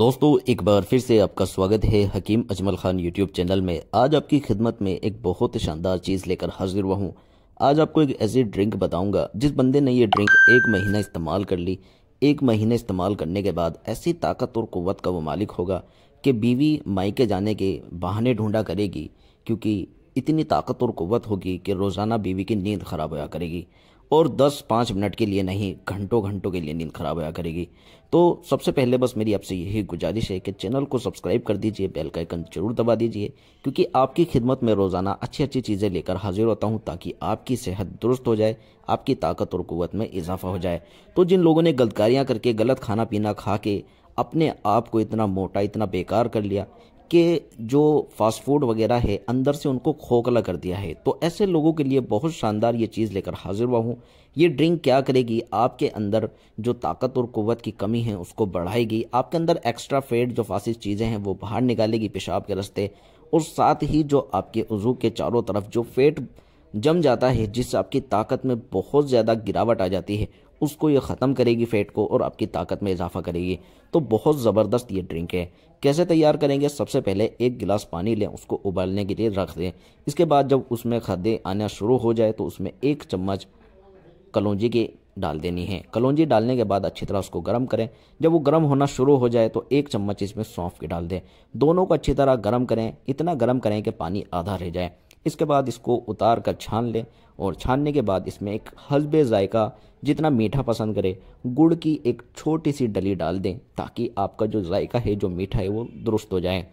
दोस्तों एक बार फिर से आपका स्वागत है हकीम अजमल खान यूट्यूब चैनल में आज आपकी खिदमत में एक बहुत शानदार चीज़ लेकर हाजिर हुआ हूँ आज आपको एक ऐसी ड्रिंक बताऊंगा जिस बंदे ने ये ड्रिंक एक महीना इस्तेमाल कर ली एक महीने इस्तेमाल करने के बाद ऐसी ताकत और क़वत का वो मालिक होगा कि बीवी मायके जाने के बहाने ढूंढा करेगी क्योंकि इतनी ताकत और क़वत होगी कि रोज़ाना बीवी की नींद ख़राब होया करेगी और दस पाँच मिनट के लिए नहीं घंटों घंटों के लिए नींद खराब होया करेगी तो सबसे पहले बस मेरी आपसे यही गुजारिश है कि चैनल को सब्सक्राइब कर दीजिए बेल का आइकन जरूर दबा दीजिए क्योंकि आपकी खिदमत में रोज़ाना अच्छी अच्छी चीज़ें लेकर हाजिर होता हूँ ताकि आपकी सेहत दुरुस्त हो जाए आपकी ताकत और क़ुत में इजाफा हो जाए तो जिन लोगों ने गलतकारियाँ करके गलत खाना पीना खा के अपने आप को इतना मोटा इतना बेकार कर लिया के जो फास्ट फूड वगैरह है अंदर से उनको खोखला कर दिया है तो ऐसे लोगों के लिए बहुत शानदार ये चीज़ लेकर हाजिर हुआ हूँ ये ड्रिंक क्या करेगी आपके अंदर जो ताकत और कुत की कमी है उसको बढ़ाएगी आपके अंदर एक्स्ट्रा फेट जो फासिस चीज़ें हैं वो बाहर निकालेगी पेशाब के रस्ते और साथ ही जो आपके वज़ू के चारों तरफ जो फेट जम जाता है जिससे आपकी ताकत में बहुत ज़्यादा गिरावट आ जाती है उसको ये ख़त्म करेगी फ़ैट को और आपकी ताकत में इजाफा करेगी तो बहुत ज़बरदस्त ये ड्रिंक है कैसे तैयार करेंगे सबसे पहले एक गिलास पानी लें उसको उबालने के लिए रख दें इसके बाद जब उसमें खदे आना शुरू हो जाए तो उसमें एक चम्मच कलौजी की डाल देनी है कलौजी डालने के बाद अच्छी तरह उसको गर्म करें जब वो गर्म होना शुरू हो जाए तो एक चम्मच इसमें सौंफ की डाल दें दोनों को अच्छी तरह गर्म करें इतना गर्म करें कि पानी आधा रह जाए इसके बाद इसको उतार कर छान लें और छानने के बाद इसमें एक हसब जायका जितना मीठा पसंद करे गुड़ की एक छोटी सी डली डाल दें ताकि आपका जो जायका है जो मीठा है वो दुरुस्त हो जाए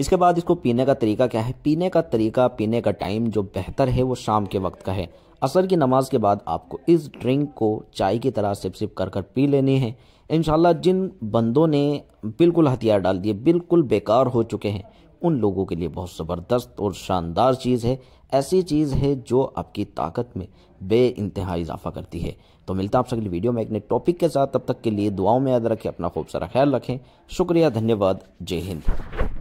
इसके बाद इसको पीने का तरीका क्या है पीने का तरीका पीने का टाइम जो बेहतर है वो शाम के वक्त का है असर की नमाज के बाद आपको इस ड्रिंक को चाय की तरह सिप सिप कर कर पी लेनी है इन जिन बंदों ने बिल्कुल हथियार डाल दिए बिल्कुल बेकार हो चुके हैं उन लोगों के लिए बहुत ज़बरदस्त और शानदार चीज़ है ऐसी चीज़ है जो आपकी ताकत में बे इंतहा इजाफा करती है तो मिलता आप अगली वीडियो में एक नए टॉपिक के साथ तब तक के लिए दुआओं में याद रखें अपना खूब सारा ख्याल रखें शुक्रिया धन्यवाद जय हिंद